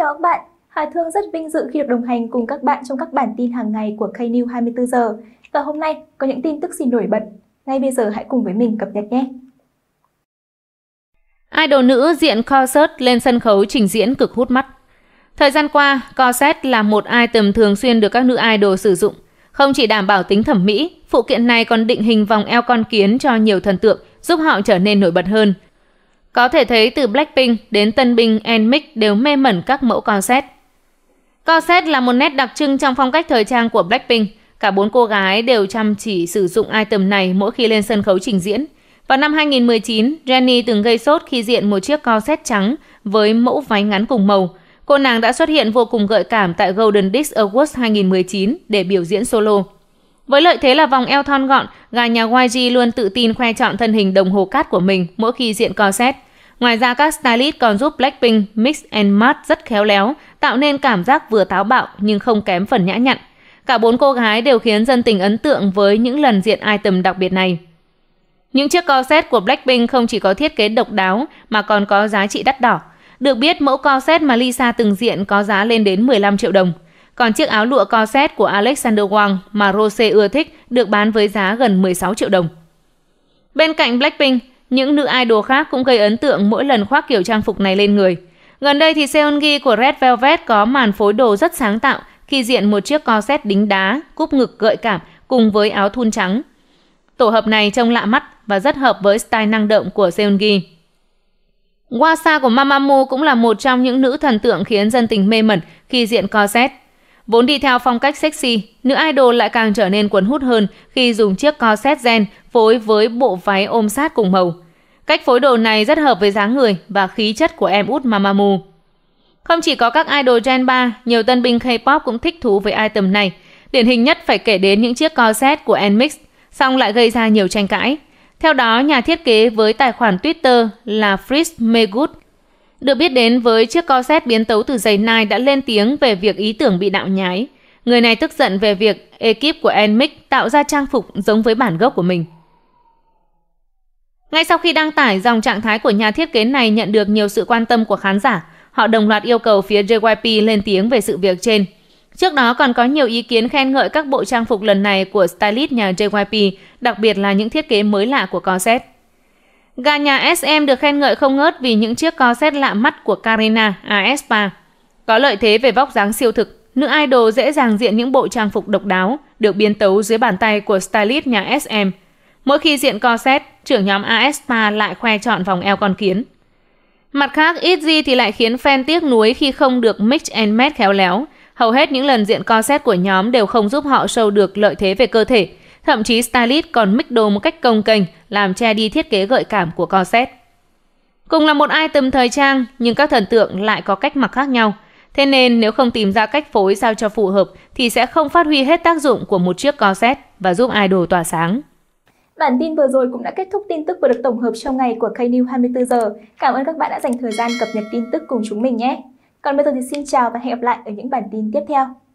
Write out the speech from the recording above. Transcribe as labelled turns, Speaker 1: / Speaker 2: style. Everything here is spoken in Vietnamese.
Speaker 1: chào các bạn. Hà Thương rất vinh dự khi được đồng hành cùng các bạn trong các bản tin hàng ngày của KNews 24 giờ. Và hôm nay có những tin tức gì nổi bật. Ngay bây giờ hãy cùng với mình cập nhật nhé.
Speaker 2: Idol nữ diện concert lên sân khấu trình diễn cực hút mắt. Thời gian qua, corset là một item thường xuyên được các nữ idol sử dụng. Không chỉ đảm bảo tính thẩm mỹ, phụ kiện này còn định hình vòng eo con kiến cho nhiều thần tượng, giúp họ trở nên nổi bật hơn – có thể thấy từ Blackpink đến tân binh Enmix đều mê mẩn các mẫu corset. Corset là một nét đặc trưng trong phong cách thời trang của Blackpink. Cả bốn cô gái đều chăm chỉ sử dụng item này mỗi khi lên sân khấu trình diễn. Vào năm 2019, Jennie từng gây sốt khi diện một chiếc corset trắng với mẫu váy ngắn cùng màu. Cô nàng đã xuất hiện vô cùng gợi cảm tại Golden Disc Awards 2019 để biểu diễn solo. Với lợi thế là vòng eo thon gọn, gà nhà YG luôn tự tin khoe chọn thân hình đồng hồ cát của mình mỗi khi diện co set. Ngoài ra các stylist còn giúp Blackpink mix and match rất khéo léo, tạo nên cảm giác vừa táo bạo nhưng không kém phần nhã nhặn. Cả bốn cô gái đều khiến dân tình ấn tượng với những lần diện item đặc biệt này. Những chiếc corset của Blackpink không chỉ có thiết kế độc đáo mà còn có giá trị đắt đỏ. Được biết mẫu corset mà Lisa từng diện có giá lên đến 15 triệu đồng. Còn chiếc áo lụa corset của Alexander Wang mà Rose ưa thích được bán với giá gần 16 triệu đồng. Bên cạnh Blackpink, những nữ idol khác cũng gây ấn tượng mỗi lần khoác kiểu trang phục này lên người. Gần đây thì Seongi của Red Velvet có màn phối đồ rất sáng tạo khi diện một chiếc corset đính đá, cúp ngực gợi cảm cùng với áo thun trắng. Tổ hợp này trông lạ mắt và rất hợp với style năng động của Seongi. Wasa của Mamamoo cũng là một trong những nữ thần tượng khiến dân tình mê mẩn khi diện corset. Vốn đi theo phong cách sexy, nữ idol lại càng trở nên cuốn hút hơn khi dùng chiếc co-set gen phối với bộ váy ôm sát cùng màu. Cách phối đồ này rất hợp với dáng người và khí chất của em út Mamamoo. Không chỉ có các idol Gen 3, nhiều tân binh K-pop cũng thích thú với item này. Điển hình nhất phải kể đến những chiếc corset của Nmix, song lại gây ra nhiều tranh cãi. Theo đó, nhà thiết kế với tài khoản Twitter là Fritz Megut được biết đến với chiếc corset biến tấu từ giày nai đã lên tiếng về việc ý tưởng bị đạo nhái. Người này tức giận về việc ekip của Enmic tạo ra trang phục giống với bản gốc của mình. Ngay sau khi đăng tải, dòng trạng thái của nhà thiết kế này nhận được nhiều sự quan tâm của khán giả. Họ đồng loạt yêu cầu phía JYP lên tiếng về sự việc trên. Trước đó còn có nhiều ý kiến khen ngợi các bộ trang phục lần này của stylist nhà JYP, đặc biệt là những thiết kế mới lạ của corset. Gà nhà SM được khen ngợi không ngớt vì những chiếc co corset lạ mắt của Karina Aespa. Có lợi thế về vóc dáng siêu thực, nữ idol dễ dàng diện những bộ trang phục độc đáo được biến tấu dưới bàn tay của stylist nhà SM. Mỗi khi diện co corset, trưởng nhóm Aespa lại khoe chọn vòng eo con kiến. Mặt khác, ít gì thì lại khiến fan tiếc nuối khi không được mix and match khéo léo. Hầu hết những lần diện co corset của nhóm đều không giúp họ show được lợi thế về cơ thể – Thậm chí stylist còn mix đồ một cách công kênh làm che đi thiết kế gợi cảm của corset. Cùng là một item thời trang nhưng các thần tượng lại có cách mặc khác nhau. Thế nên nếu không tìm ra cách phối sao cho phù hợp thì sẽ không phát huy hết tác dụng của một chiếc corset và giúp idol tỏa sáng.
Speaker 1: Bản tin vừa rồi cũng đã kết thúc tin tức vừa được tổng hợp trong ngày của KNews 24 giờ. Cảm ơn các bạn đã dành thời gian cập nhật tin tức cùng chúng mình nhé. Còn bây giờ thì xin chào và hẹn gặp lại ở những bản tin tiếp theo.